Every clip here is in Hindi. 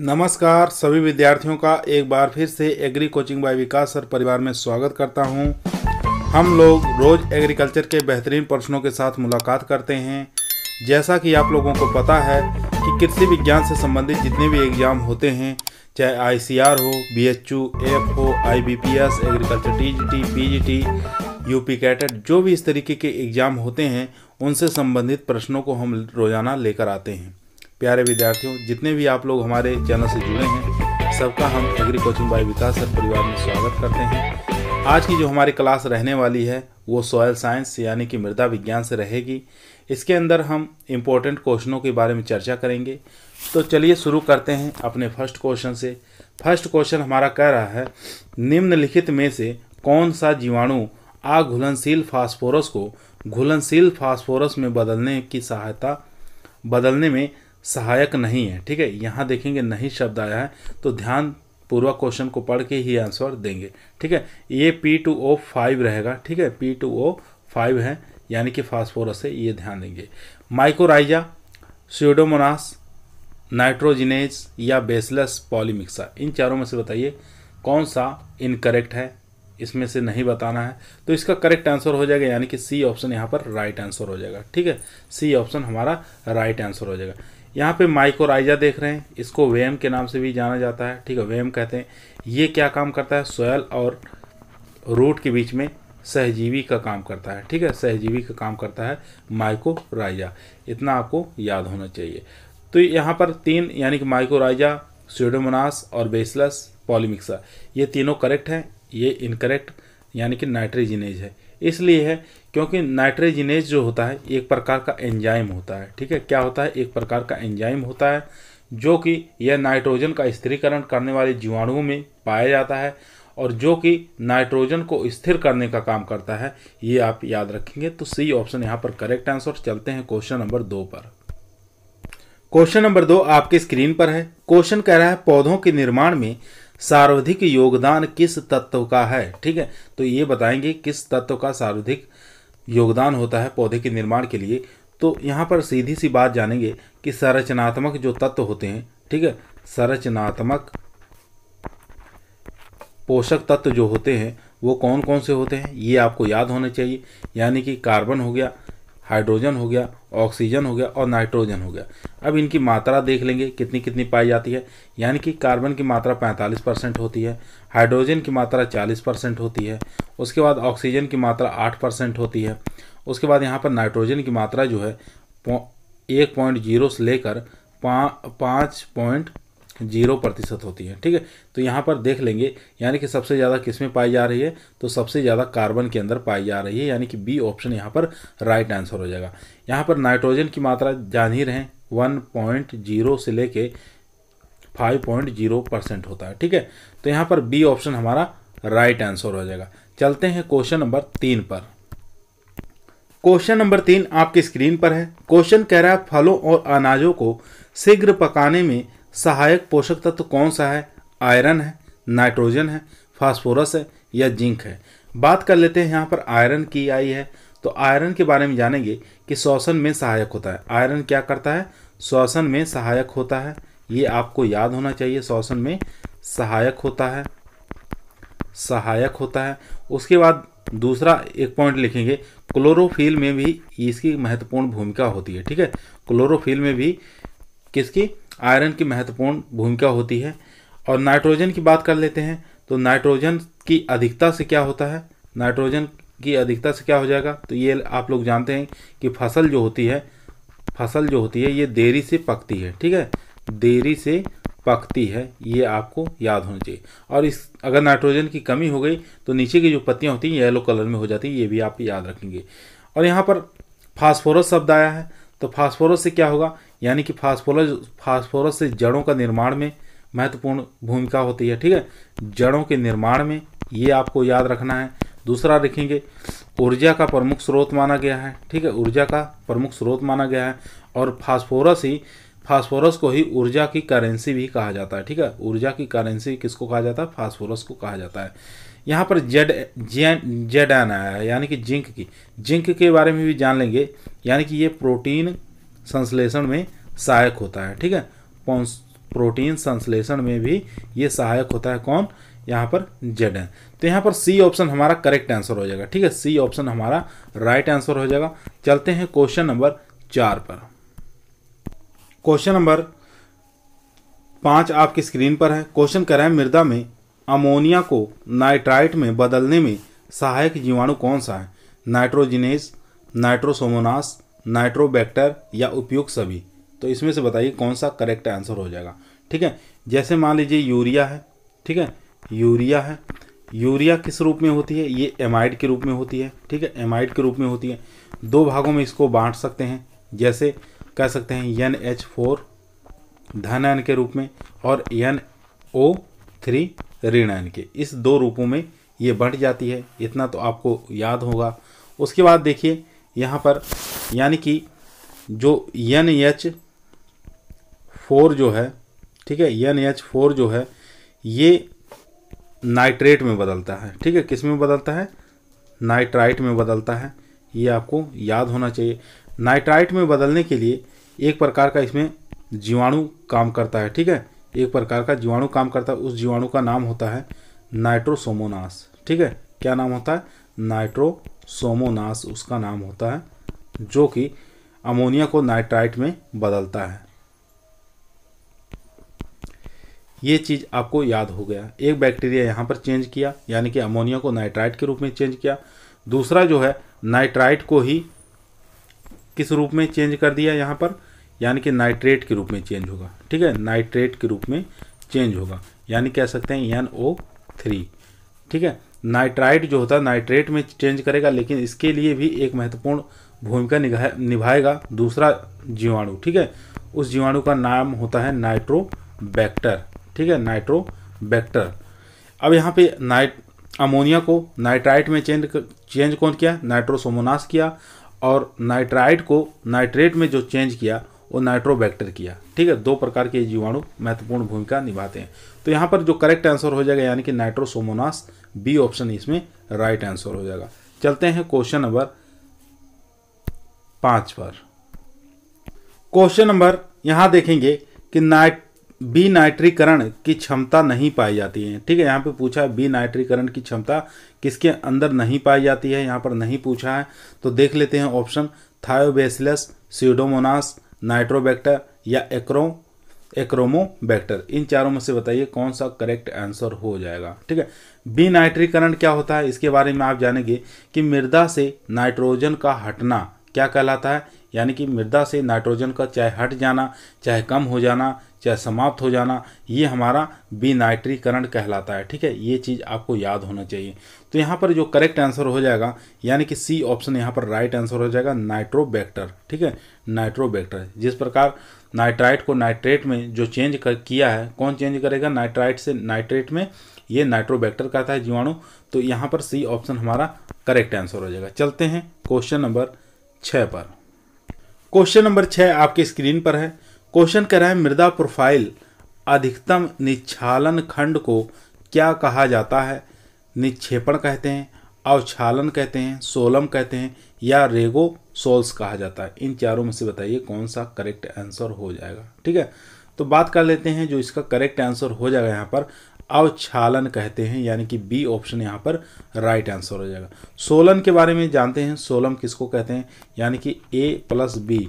नमस्कार सभी विद्यार्थियों का एक बार फिर से agri coaching by Vikas sir परिवार में स्वागत करता हूं। हम लोग रोज़ एग्रीकल्चर के बेहतरीन प्रश्नों के साथ मुलाकात करते हैं जैसा कि आप लोगों को पता है कि कृषि विज्ञान से संबंधित जितने भी एग्ज़ाम होते हैं चाहे आई हो बी एच यू एफ हो S agriculture T T G G P T U P कैटेट जो भी इस तरीके के एग्ज़ाम होते हैं उनसे संबंधित प्रश्नों को हम रोज़ाना लेकर आते हैं प्यारे विद्यार्थियों जितने भी आप लोग हमारे चैनल से जुड़े हैं सबका हम agri coaching by Vikas sir परिवार में स्वागत करते हैं आज की जो हमारी क्लास रहने वाली है वो सॉयल साइंस यानी कि मृदा विज्ञान से रहेगी इसके अंदर हम इम्पोर्टेंट क्वेश्चनों के बारे में चर्चा करेंगे तो चलिए शुरू करते हैं अपने फर्स्ट क्वेश्चन से फर्स्ट क्वेश्चन हमारा कह रहा है निम्नलिखित में से कौन सा जीवाणु आघुलनशील फास्फोरस को घुलनशील फास्फोरस में बदलने की सहायता बदलने में सहायक नहीं है ठीक है यहाँ देखेंगे नहीं शब्द आया है तो ध्यान पूर्वक क्वेश्चन को पढ़ के ही आंसर देंगे ठीक है ये पी टू ओ फाइव रहेगा ठीक है पी टू ओ फाइव है यानी कि फास्फोरस है ये ध्यान देंगे माइकोराइजा स्यूडोमोनास नाइट्रोजिनेज या बेसलेस पॉलीमिक्सा इन चारों में से बताइए कौन सा इनकरेक्ट है इसमें से नहीं बताना है तो इसका करेक्ट आंसर हो जाएगा यानी कि सी ऑप्शन यहाँ पर राइट आंसर हो जाएगा ठीक है सी ऑप्शन हमारा राइट आंसर हो जाएगा यहाँ पे माइकोराइजा देख रहे हैं इसको वेम के नाम से भी जाना जाता है ठीक है वेम कहते हैं ये क्या काम करता है सोयल और रूट के बीच में सहजीवी का काम करता है ठीक है सहजीवी का काम करता है माइकोराइजा इतना आपको याद होना चाहिए तो यहाँ पर तीन यानी कि माइकोराइजा स्यूडोमोनास और बेसलस पॉलीमिक्सा ये तीनों करेक्ट हैं ये इनकरेक्ट यानी कि नाइट्रीजिनेज है इसलिए है क्योंकि नाइट्रेजिनेज जो होता है एक प्रकार का एंजाइम होता है ठीक है क्या होता है एक प्रकार का एंजाइम होता है जो कि यह नाइट्रोजन का स्थिरीकरण करने वाले जीवाणुओं में पाया जाता है और जो कि नाइट्रोजन को स्थिर करने का काम करता है ये आप याद रखेंगे तो सी ऑप्शन यहाँ पर करेक्ट आंसर चलते हैं क्वेश्चन नंबर दो पर क्वेश्चन नंबर दो आपके स्क्रीन पर है क्वेश्चन कह रहा है पौधों के निर्माण में सार्वधिक योगदान किस तत्व का है ठीक है तो ये बताएंगे किस तत्व का सार्वधिक योगदान होता है पौधे के निर्माण के लिए तो यहाँ पर सीधी सी बात जानेंगे कि संरचनात्मक जो तत्व होते हैं ठीक है संरचनात्मक पोषक तत्व जो होते हैं वो कौन कौन से होते हैं ये आपको याद होने चाहिए यानी कि कार्बन हो गया हाइड्रोजन हो गया ऑक्सीजन हो गया और नाइट्रोजन हो गया अब इनकी मात्रा देख लेंगे कितनी कितनी पाई जाती है यानी कि कार्बन की मात्रा 45 परसेंट होती है हाइड्रोजन की मात्रा 40 परसेंट होती है उसके बाद ऑक्सीजन की मात्रा 8 परसेंट होती है उसके बाद यहाँ पर नाइट्रोजन की मात्रा जो है एक पॉइंट जीरो से लेकर पाँच पॉइंट जीरो प्रतिशत होती है ठीक है तो यहाँ पर देख लेंगे यानी कि सबसे ज़्यादा किस में पाई जा रही है तो सबसे ज़्यादा कार्बन के अंदर पाई जा रही है यानी कि बी ऑप्शन यहाँ पर राइट आंसर हो जाएगा यहाँ पर नाइट्रोजन की मात्रा जान ही रहे वन पॉइंट जीरो से लेके फाइव पॉइंट जीरो परसेंट होता है ठीक है तो यहाँ पर बी ऑप्शन हमारा राइट आंसर हो जाएगा चलते हैं क्वेश्चन नंबर तीन पर क्वेश्चन नंबर तीन आपकी स्क्रीन पर है क्वेश्चन कह रहा है फलों और अनाजों को शीघ्र पकाने में सहायक पोषक तत्व तो कौन सा है आयरन है नाइट्रोजन है फास्फोरस है या जिंक है बात कर लेते हैं यहाँ पर आयरन की आई है तो आयरन के बारे में जानेंगे कि श्वसन में सहायक होता है आयरन क्या करता है श्वसन में सहायक होता है ये आपको याद होना चाहिए श्वसन में सहायक होता है सहायक होता है उसके बाद दूसरा एक पॉइंट लिखेंगे क्लोरोफिल में भी इसकी महत्वपूर्ण भूमिका होती है ठीक है क्लोरोफिल में भी किसकी आयरन की महत्वपूर्ण भूमिका होती है और नाइट्रोजन की बात कर लेते हैं तो नाइट्रोजन की अधिकता से क्या होता है नाइट्रोजन की अधिकता से क्या हो जाएगा तो ये आप लोग जानते हैं कि फसल जो होती है फसल जो होती है ये देरी से पकती है ठीक है देरी से पकती है ये आपको याद होना चाहिए और इस अगर नाइट्रोजन की कमी हो गई तो नीचे की जो पत्तियाँ होती हैं येलो कलर में हो जाती हैं ये भी आप याद रखेंगे और यहाँ पर फास्फोरस शब्द आया है तो फास्फोरस से क्या होगा यानी कि फास्फोरस फास्फोरस से जड़ों का निर्माण में महत्वपूर्ण भूमिका होती है ठीक है जड़ों के निर्माण में ये आपको याद रखना है दूसरा देखेंगे ऊर्जा का प्रमुख स्रोत माना गया है ठीक है ऊर्जा का प्रमुख स्रोत माना गया है और फास्फोरस ही फास्फोरस को ही ऊर्जा की करेंसी भी कहा जाता है ठीक है ऊर्जा की करेंसी किसको कहा जाता है फास्फोरस को कहा जाता है यहाँ पर जेड जेड आना है यानी कि जिंक की जिंक के बारे में भी जान लेंगे यानी कि ये प्रोटीन संश्लेषण में सहायक होता है ठीक है प्रोटीन संश्लेषण में भी ये सहायक होता है कौन यहाँ पर जेड है तो यहाँ पर सी ऑप्शन हमारा करेक्ट आंसर हो जाएगा ठीक है सी ऑप्शन हमारा राइट आंसर हो जाएगा चलते हैं क्वेश्चन नंबर चार पर क्वेश्चन नंबर पाँच आपकी स्क्रीन पर है क्वेश्चन कह मृदा में अमोनिया को नाइट्राइट में बदलने में सहायक जीवाणु कौन सा है नाइट्रोजिनेस नाइट्रोसोमोनास नाइट्रोबैक्टर या उपयुक्त सभी तो इसमें से बताइए कौन सा करेक्ट आंसर हो जाएगा ठीक है जैसे मान लीजिए यूरिया है ठीक है यूरिया है यूरिया किस रूप में होती है ये एमाइड के रूप में होती है ठीक है एमाइड के रूप में होती है दो भागों में इसको बांट सकते हैं जैसे कह सकते हैं एन एच फोर धन एन के रूप में और एन ओ थ्री ऋण आयन के इस दो रूपों में ये बढ़ जाती है इतना तो आपको याद होगा उसके बाद देखिए यहाँ पर यानी कि जो एन एच फोर जो है ठीक है एन एच फोर जो है ये नाइट्रेट में बदलता है ठीक है किस में बदलता है नाइट्राइट में बदलता है ये आपको याद होना चाहिए नाइट्राइट में बदलने के लिए एक प्रकार का इसमें जीवाणु काम करता है ठीक है एक प्रकार का जीवाणु काम करता है उस जीवाणु का नाम होता है नाइट्रोसोमोनास ठीक है क्या नाम होता है नाइट्रोसोमोनास उसका नाम होता है जो कि अमोनिया को नाइट्राइट में बदलता है ये चीज़ आपको याद हो गया एक बैक्टीरिया यहाँ पर चेंज किया यानी कि अमोनिया को नाइट्राइट के रूप में चेंज किया दूसरा जो है नाइट्राइट को ही किस रूप में चेंज कर दिया यहाँ पर यानी कि नाइट्रेट के रूप में चेंज होगा ठीक है नाइट्रेट के रूप में चेंज होगा यानी कह सकते हैं एन ओ थ्री ठीक है नाइट्राइट जो होता है नाइट्रेट में चेंज करेगा लेकिन इसके लिए भी एक महत्वपूर्ण भूमिका निभाएगा दूसरा जीवाणु ठीक है उस जीवाणु का नाम होता है नाइट्रोबैक्टर ठीक है नाइट्रोबैक्टर अब यहाँ पे नाइट अमोनिया को नाइट्राइट में चेंज चेंज कौन किया नाइट्रोसोमोनास किया और नाइट्राइट को नाइट्रेट में जो चेंज किया और नाइट्रोबैक्टर किया ठीक है दो प्रकार के जीवाणु महत्वपूर्ण भूमिका निभाते हैं तो यहाँ पर जो करेक्ट आंसर हो जाएगा यानी कि नाइट्रोसोमोनास बी ऑप्शन इसमें राइट आंसर हो जाएगा चलते हैं क्वेश्चन नंबर पाँच पर क्वेश्चन नंबर यहाँ देखेंगे कि नाइट बी नाइट्रीकरण की क्षमता नहीं पाई जाती है ठीक है यहाँ पे पूछा है बी नाइट्रीकरण की क्षमता किसके अंदर नहीं पाई जाती है यहाँ पर नहीं पूछा है तो देख लेते हैं ऑप्शन थायोबेसिलस सीडोमोनास नाइट्रोबैक्टर या एक्रो एक्रोमोबैक्टर इन चारों में से बताइए कौन सा करेक्ट आंसर हो जाएगा ठीक है बी नाइट्रीकरण क्या होता है इसके बारे में आप जानेंगे कि मृदा से नाइट्रोजन का हटना क्या कहलाता है यानी कि मृदा से नाइट्रोजन का चाहे हट जाना चाहे कम हो जाना चाहे समाप्त हो जाना ये हमारा बी नाइट्रीकरण कहलाता है ठीक है ये चीज़ आपको याद होना चाहिए तो यहाँ पर जो करेक्ट आंसर हो जाएगा यानी कि सी ऑप्शन यहाँ पर राइट आंसर हो जाएगा नाइट्रोबैक्टर ठीक है नाइट्रोबैक्टर जिस प्रकार नाइट्राइट को नाइट्रेट में जो चेंज कर किया है कौन चेंज करेगा नाइट्राइट से नाइट्रेट में ये नाइट्रोबैक्टर कहता है जीवाणु तो यहाँ पर सी ऑप्शन हमारा करेक्ट आंसर हो जाएगा चलते हैं क्वेश्चन नंबर छः पर क्वेश्चन नंबर छः आपके स्क्रीन पर है क्वेश्चन कह रहा है मृदा प्रोफाइल अधिकतम निच्छालन खंड को क्या कहा जाता है निक्षेपण कहते हैं अवछालन कहते हैं सोलम कहते हैं या रेगो सोल्स कहा जाता है इन चारों में से बताइए कौन सा करेक्ट आंसर हो जाएगा ठीक है तो बात कर लेते हैं जो इसका करेक्ट आंसर हो जाएगा यहाँ पर अवछालन कहते हैं यानी कि बी ऑप्शन यहाँ पर राइट आंसर हो जाएगा सोलन के बारे में जानते हैं सोलम किसको कहते हैं यानी कि ए प्लस बी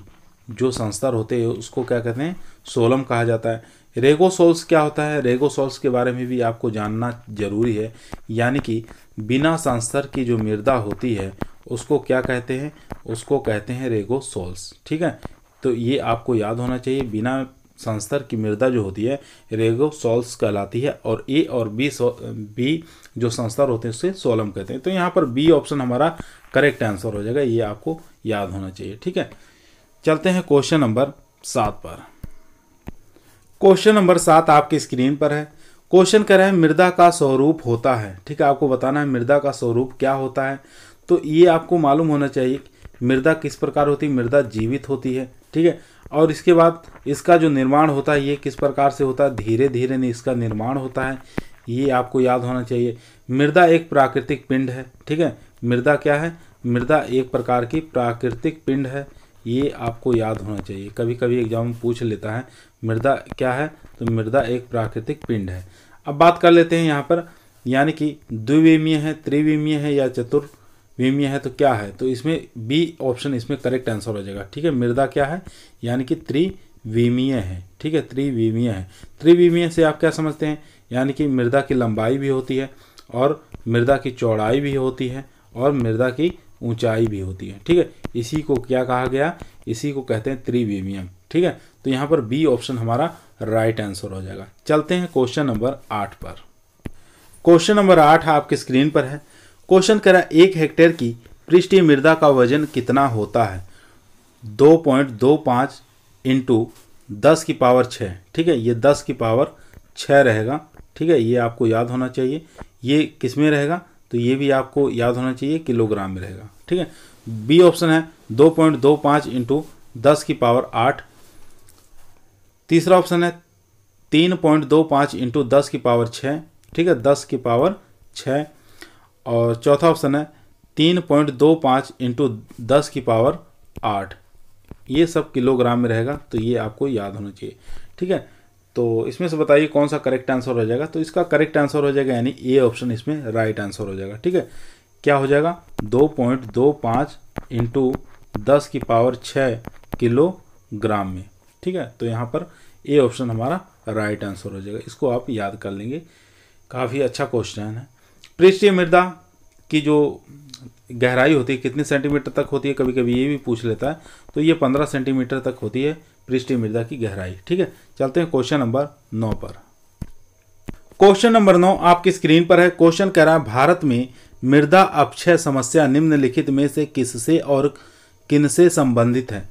जो संस्तर होते हैं उसको क्या कहते हैं सोलम कहा जाता है रेगोसोल्स क्या होता है रेगोसोल्स के बारे में भी आपको जानना जरूरी है यानी कि बिना सांसर की जो मृदा होती है उसको क्या कहते हैं उसको कहते हैं रेगोसोल्स ठीक है तो ये आपको याद होना चाहिए बिना संस्तर की मृदा जो होती है रेगो सोल्स कहलाती है और ए और बी बी जो संस्तर होते हैं उसे सोलम कहते हैं तो यहाँ पर बी ऑप्शन हमारा करेक्ट आंसर हो जाएगा ये आपको याद होना चाहिए ठीक है चलते हैं क्वेश्चन नंबर सात पर क्वेश्चन नंबर सात आपकी स्क्रीन पर है क्वेश्चन रहे हैं मृदा का स्वरूप होता है ठीक है आपको बताना है मृदा का स्वरूप क्या होता है तो ये आपको मालूम होना चाहिए मृदा किस प्रकार होती है मृदा जीवित होती है ठीक है और इसके बाद इसका जो निर्माण होता है ये किस प्रकार से होता है धीरे धीरे नहीं इसका निर्माण होता है ये आपको याद होना चाहिए मृदा एक प्राकृतिक पिंड है ठीक है मृदा क्या है मृदा एक प्रकार की प्राकृतिक पिंड है ये आपको याद होना चाहिए कभी कभी एग्जाम पूछ लेता है मृदा क्या है तो मृदा एक प्राकृतिक पिंड है अब बात कर लेते हैं यहाँ पर यानी कि द्विवीमीय है त्रिवीमीय है या चतुर्विमीय है तो क्या है तो इसमें बी ऑप्शन इसमें करेक्ट आंसर हो जाएगा ठीक है मृदा क्या है यानी कि त्रिवीमीय है ठीक है त्रिवीमीय है त्रिवीमीय से आप क्या समझते हैं यानी कि मृदा की लंबाई भी होती है और मृदा की चौड़ाई भी होती है और मृदा की ऊंचाई भी होती है ठीक है इसी को क्या कहा गया इसी को कहते हैं त्रिवीमीय ठीक है तो यहाँ पर बी ऑप्शन हमारा राइट आंसर हो जाएगा चलते हैं क्वेश्चन नंबर आठ पर क्वेश्चन नंबर आठ आपके स्क्रीन पर है क्वेश्चन कह रहा है एक हेक्टेयर की पृष्ठीय मृदा का वजन कितना होता है दो पॉइंट दो पाँच इंटू दस की पावर छः ठीक है ये दस की पावर छ रहेगा ठीक है ये आपको याद होना चाहिए ये किस में रहेगा तो ये भी आपको याद होना चाहिए किलोग्राम में रहेगा ठीक है बी ऑप्शन है दो पॉइंट दो पाँच इंटू दस की पावर आठ तीसरा ऑप्शन है तीन पॉइंट दो पाँच इंटू दस की पावर छः ठीक है दस की पावर छः और चौथा ऑप्शन है तीन पॉइंट दो पाँच इंटू दस की पावर आठ ये सब किलोग्राम में रहेगा तो ये आपको याद होना चाहिए ठीक है तो इसमें से बताइए कौन सा करेक्ट आंसर हो जाएगा तो इसका करेक्ट आंसर हो जाएगा यानी ए ऑप्शन इसमें राइट आंसर हो जाएगा ठीक है क्या हो जाएगा दो पॉइंट दो पाँच इंटू दस की पावर छः किलोग्राम में ठीक है तो यहाँ पर ए ऑप्शन हमारा राइट आंसर हो जाएगा इसको आप याद कर लेंगे काफ़ी अच्छा क्वेश्चन है पृष्ठीय मृदा की जो गहराई होती है कितने सेंटीमीटर तक होती है कभी कभी ये भी पूछ लेता है तो ये पंद्रह सेंटीमीटर तक होती है पृष्ठीय मृदा की गहराई ठीक है चलते हैं क्वेश्चन नंबर नौ पर क्वेश्चन नंबर नौ आपकी स्क्रीन पर है क्वेश्चन कह रहा है भारत में मृदा अपक्षय समस्या निम्नलिखित में से किससे और किन से संबंधित है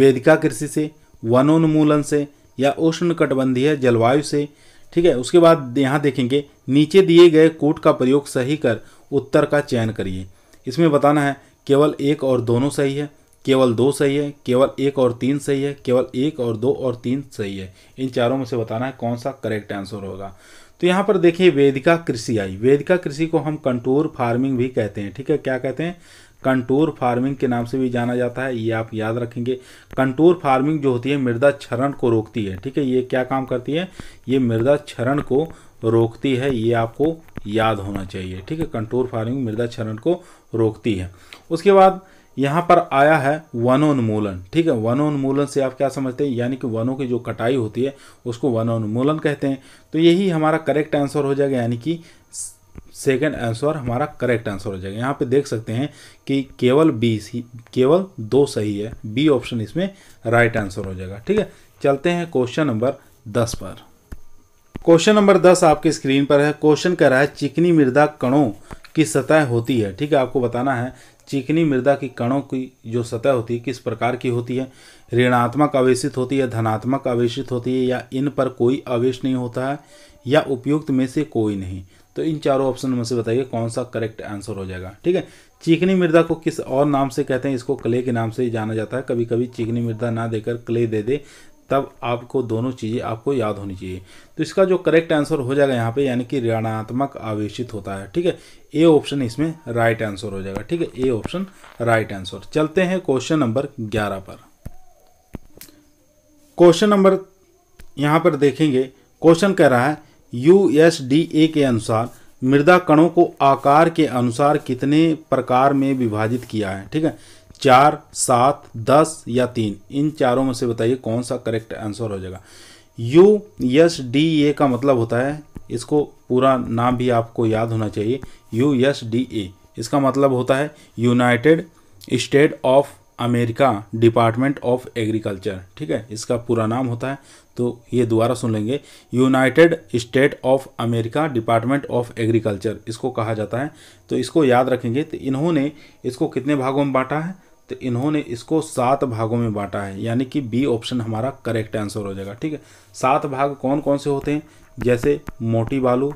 वेदिका कृषि से वनोन्मूलन से या उष्ण कटबंधीय जलवायु से ठीक है उसके बाद यहाँ देखेंगे नीचे दिए गए कोट का प्रयोग सही कर उत्तर का चयन करिए इसमें बताना है केवल एक और दोनों सही है केवल दो सही है केवल एक और तीन सही है केवल एक और दो और तीन सही है इन चारों में से बताना है कौन सा करेक्ट आंसर होगा तो यहाँ पर देखिए वेदिका कृषि आई वेदिका कृषि को हम कंटूर फार्मिंग भी कहते हैं ठीक है क्या कहते हैं कंटूर फार्मिंग के नाम से भी जाना जाता है ये आप याद रखेंगे कंटूर फार्मिंग जो होती है मृदा क्षरण को रोकती है ठीक है ये क्या काम करती है ये मृदा क्षरण को रोकती है ये आपको याद होना चाहिए ठीक है कंटूर फार्मिंग मृदा क्षरण को रोकती है उसके बाद यहाँ पर आया है वनोन्मूलन ठीक है वनोन्मूलन से आप क्या समझते हैं यानी कि वनों की जो कटाई होती है उसको वनोन्मूलन कहते हैं तो यही हमारा करेक्ट आंसर हो जाएगा यानी कि सेकेंड आंसर हमारा करेक्ट आंसर हो जाएगा यहाँ पे देख सकते हैं कि केवल बी केवल दो सही है बी ऑप्शन इसमें राइट आंसर हो जाएगा ठीक है चलते हैं क्वेश्चन नंबर दस पर क्वेश्चन नंबर दस आपके स्क्रीन पर है क्वेश्चन कह रहा है चिकनी मृदा कणों की सतह होती है ठीक है आपको बताना है चिकनी मृदा की कणों की जो सतह होती है किस प्रकार की होती है ऋणात्मक आवेशित होती है धनात्मक आवेशित होती है या इन पर कोई आवेश नहीं होता है या उपयुक्त में से कोई नहीं तो इन चारों ऑप्शन में से बताइए कौन सा करेक्ट आंसर हो जाएगा ठीक है चिकनी मृदा को किस और नाम से कहते हैं इसको क्ले के नाम से ही जाना जाता है कभी कभी चिकनी मृदा ना देकर क्ले दे दे तब आपको दोनों चीज़ें आपको याद होनी चाहिए तो इसका जो करेक्ट आंसर हो जाएगा यहाँ पे यानी कि ऋणात्मक आवेशित होता है ठीक है ए ऑप्शन इसमें राइट आंसर हो जाएगा ठीक है ए ऑप्शन राइट आंसर चलते हैं क्वेश्चन नंबर ग्यारह पर क्वेश्चन नंबर यहाँ पर देखेंगे क्वेश्चन कह रहा है यूएसडीए के अनुसार मृदा कणों को आकार के अनुसार कितने प्रकार में विभाजित किया है ठीक है चार सात दस या तीन इन चारों में से बताइए कौन सा करेक्ट आंसर हो जाएगा यू एस डी ए का मतलब होता है इसको पूरा नाम भी आपको याद होना चाहिए यू एस डी ए इसका मतलब होता है United State of America Department of Agriculture ठीक है इसका पूरा नाम होता है तो ये दोबारा सुन लेंगे United State of America Department of Agriculture इसको कहा जाता है तो इसको याद रखेंगे तो इन्होंने इसको कितने भागों में बांटा है तो इन्होंने इसको सात भागों में बांटा है यानी कि बी ऑप्शन हमारा करेक्ट आंसर हो जाएगा ठीक है सात भाग कौन कौन से होते हैं जैसे मोटी बालू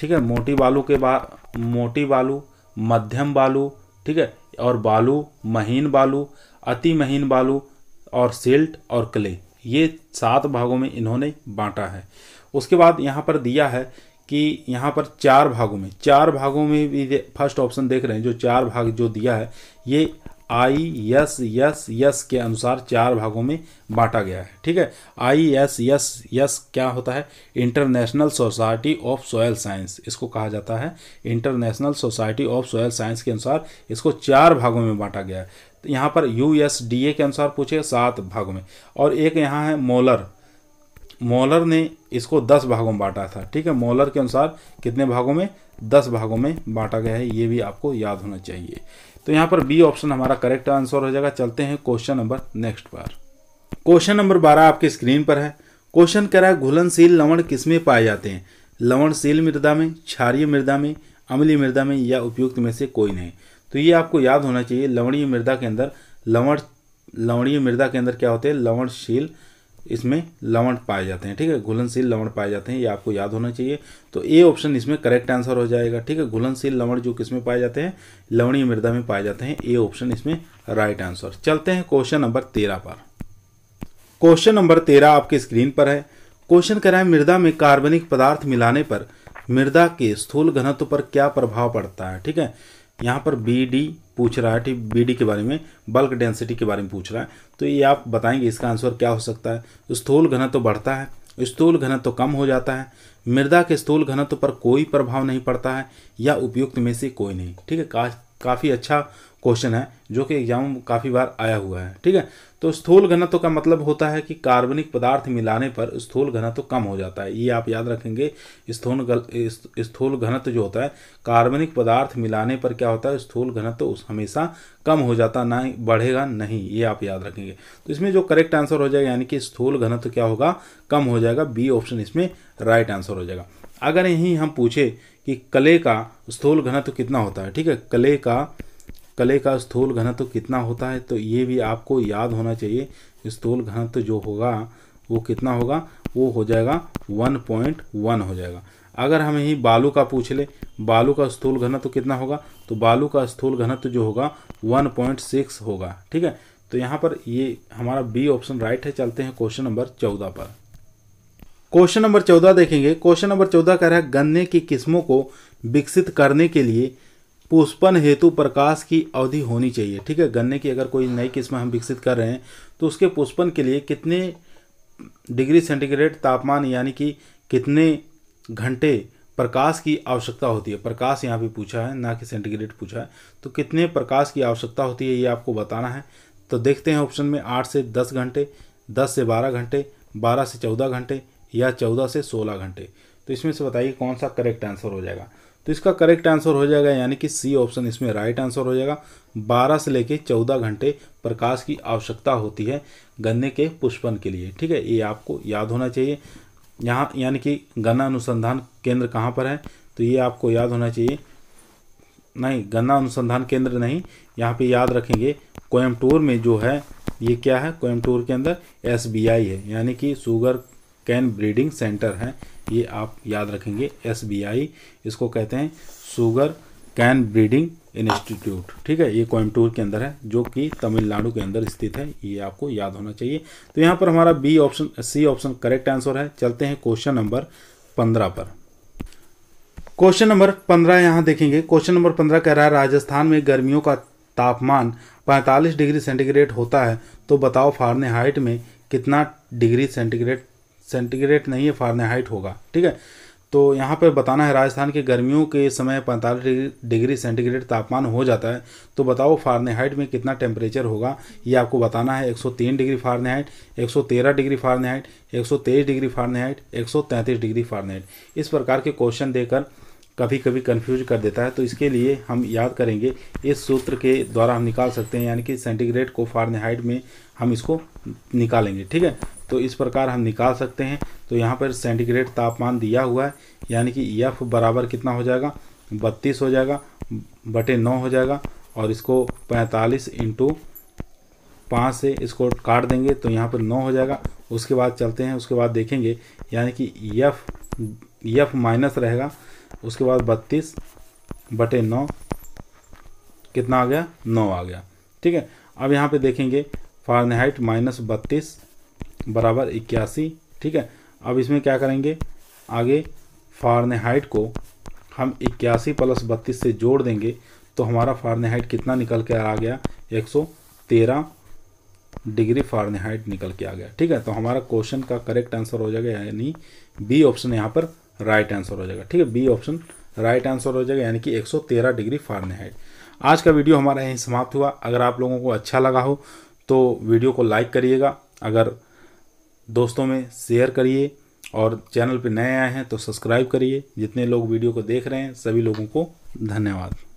ठीक है मोटी बालू के बाद मोटी बालू मध्यम बालू ठीक है और बालू महीन बालू अति महीन बालू और सिल्ट और क्ले ये सात भागों में इन्होंने बांटा है उसके बाद यहाँ पर दिया है कि यहाँ पर चार भागों में चार भागों में भी फर्स्ट ऑप्शन देख रहे हैं जो चार भाग जो दिया है ये आई यस यस यस के अनुसार चार भागों में बांटा गया है ठीक है आई एस यस यस क्या होता है International Society of Soil Science इसको कहा जाता है International Society of Soil Science के अनुसार इसको चार भागों में बांटा गया है यहाँ पर यू एस डी ए के अनुसार पूछे सात भागों में और एक यहाँ है मोलर मॉलर ने इसको दस भागों में बांटा था ठीक है मॉलर के अनुसार कितने भागों में दस भागों में बांटा गया है ये भी आपको याद होना चाहिए तो यहाँ पर बी ऑप्शन हमारा करेक्ट आंसर हो जाएगा चलते हैं क्वेश्चन नंबर नेक्स्ट पर क्वेश्चन नंबर बारह आपके स्क्रीन पर है क्वेश्चन कह रहा है घुलनशील लवण किसमें पाए जाते हैं लवणशील मृदा में क्षारीय मृदा में अमली मृदा में या उपयुक्त में से कोई नहीं तो ये आपको याद होना चाहिए लवणीय मृदा के अंदर लवण लवणीय मृदा के अंदर क्या होते हैं लवणशील इसमें लवण पाए जाते हैं ठीक है घुलनशील लवण पाए जाते हैं ये आपको याद होना चाहिए तो ए ऑप्शन इसमें करेक्ट आंसर हो जाएगा ठीक है घुलनशील लवण जो किसमें पाए जाते हैं लवणीय मृदा में पाए जाते हैं ए ऑप्शन इसमें राइट आंसर चलते हैं क्वेश्चन नंबर तेरह पर क्वेश्चन नंबर तेरह आपके स्क्रीन पर है क्वेश्चन कह रहा है मृदा में कार्बनिक पदार्थ मिलाने पर मृदा के स्थूल घनत्व पर क्या प्रभाव पड़ता है ठीक है यहाँ पर बी डी पूछ रहा है ठीक बी डी के बारे में बल्क डेंसिटी के बारे में पूछ रहा है तो ये आप बताएंगे इसका आंसर क्या हो सकता है तो स्थूल घनत्व तो बढ़ता है स्थूल घनत्व तो कम हो जाता है मृदा के स्थूल घनत्व तो पर कोई प्रभाव नहीं पड़ता है या उपयुक्त में से कोई नहीं ठीक है का, काफ़ी अच्छा क्वेश्चन है जो कि एग्जाम में काफ़ी बार आया हुआ है ठीक है तो स्थूल घनत्व का मतलब होता है कि कार्बनिक पदार्थ मिलाने पर स्थूल घनत्व कम हो जाता है ये आप याद रखेंगे स्थूल स्थूल घनत्व जो होता है कार्बनिक पदार्थ मिलाने पर क्या होता है स्थूल घनत्व हमेशा कम हो जाता ना बढ़ेगा नहीं ये आप याद रखेंगे तो इसमें जो करेक्ट आंसर हो जाएगा यानी कि स्थूल घनत्व क्या होगा कम हो जाएगा बी ऑप्शन इसमें राइट आंसर हो जाएगा अगर यहीं हम पूछे कि कले का स्थूल घनत्व कितना होता है ठीक है कले का कले का स्थूल घनत्व तो कितना होता है तो ये भी आपको याद होना चाहिए स्थूल घनत्व तो जो होगा वो कितना होगा वो हो जाएगा 1.1 हो जाएगा अगर हम ही बालू का पूछ ले बालू का स्थूल घनत्व तो कितना होगा तो बालू का स्थूल घनत्व तो जो होगा 1.6 होगा ठीक है तो यहाँ पर ये हमारा बी ऑप्शन राइट है चलते हैं क्वेश्चन नंबर चौदह पर क्वेश्चन नंबर चौदह देखेंगे क्वेश्चन नंबर चौदह कह रहा है गन्ने की किस्मों को विकसित करने के लिए पुष्पन हेतु प्रकाश की अवधि होनी चाहिए ठीक है गन्ने की अगर कोई नई किस्म हम विकसित कर रहे हैं तो उसके पुष्पन के लिए कितने डिग्री सेंटीग्रेड तापमान यानी कि कितने घंटे प्रकाश की आवश्यकता होती है प्रकाश यहाँ भी पूछा है ना कि सेंटीग्रेड पूछा है तो कितने प्रकाश की आवश्यकता होती है ये आपको बताना है तो देखते हैं ऑप्शन में आठ से दस घंटे दस से बारह घंटे बारह से चौदह घंटे या चौदह से सोलह घंटे तो इसमें से बताइए कौन सा करेक्ट आंसर हो जाएगा तो इसका करेक्ट आंसर हो जाएगा यानी कि सी ऑप्शन इसमें राइट आंसर हो जाएगा बारह से लेके चौदह घंटे प्रकाश की आवश्यकता होती है गन्ने के पुष्पन के लिए ठीक है ये आपको याद होना चाहिए यहाँ यानी कि गन्ना अनुसंधान केंद्र कहाँ पर है तो ये आपको याद होना चाहिए नहीं गन्ना अनुसंधान केंद्र नहीं यहाँ पे याद रखेंगे कोयमटूर में जो है ये क्या है कोयमटूर के अंदर एस है यानी कि शुगर कैन ब्रीडिंग सेंटर है ये आप याद रखेंगे एस इसको कहते हैं शुगर कैन ब्रीडिंग इंस्टीट्यूट ठीक है ये कोयम्बटूर के अंदर है जो कि तमिलनाडु के अंदर स्थित है ये आपको याद होना चाहिए तो यहाँ पर हमारा B option C option correct answer है चलते हैं क्वेश्चन नंबर पंद्रह पर क्वेश्चन नंबर पंद्रह यहाँ देखेंगे क्वेश्चन नंबर पंद्रह कह रहा है राजस्थान में गर्मियों का तापमान पैंतालीस डिग्री सेंटीग्रेड होता है तो बताओ फारने में कितना डिग्री सेंटीग्रेड सेंटीग्रेड नहीं है फारनेहाइट होगा ठीक है तो यहाँ पर बताना है राजस्थान के गर्मियों के समय पैंतालीस डिग्री सेंटीग्रेड तापमान हो जाता है तो बताओ फारनेहाइट में कितना टेम्परेचर होगा ये आपको बताना है 103 degree Fahrenheit 113 degree Fahrenheit 123 degree Fahrenheit 133 degree Fahrenheit इस प्रकार के क्वेश्चन देकर कभी कभी कन्फ्यूज कर देता है तो इसके लिए हम याद करेंगे इस सूत्र के द्वारा हम निकाल सकते हैं यानी कि सेंटीग्रेड को फारनहाइट में हम इसको निकालेंगे ठीक है तो इस प्रकार हम निकाल सकते हैं तो यहाँ पर सेंटीग्रेड तापमान दिया हुआ है यानी कि यफ बराबर कितना हो जाएगा बत्तीस हो जाएगा बटे नौ हो जाएगा और इसको पैंतालीस इंटू पाँच से इसको काट देंगे तो यहाँ पर नौ हो जाएगा उसके बाद चलते हैं उसके बाद देखेंगे यानी कि यफ यफ माइनस रहेगा उसके बाद बत्तीस बटे नौ कितना आ गया नौ आ गया ठीक है अब यहाँ पे देखेंगे फारनहाइट माइनस बत्तीस बराबर इक्यासी ठीक है अब इसमें क्या करेंगे आगे फारनहाइट को हम इक्यासी प्लस बत्तीस से जोड़ देंगे तो हमारा फारनहाइट कितना निकल के आ गया एक सौ तेरह डिग्री फारनहाइट निकल के आ गया ठीक है तो हमारा क्वेश्चन का करेक्ट आंसर हो जाएगा यानी बी ऑप्शन यहाँ पर राइट आंसर हो जाएगा ठीक है बी ऑप्शन राइट आंसर हो जाएगा यानी कि 113 डिग्री फारनेहाइट आज का वीडियो हमारा यहीं समाप्त हुआ अगर आप लोगों को अच्छा लगा हो तो वीडियो को लाइक करिएगा अगर दोस्तों में शेयर करिए और चैनल पर नए आए हैं तो सब्सक्राइब करिए जितने लोग वीडियो को देख रहे हैं सभी लोगों को धन्यवाद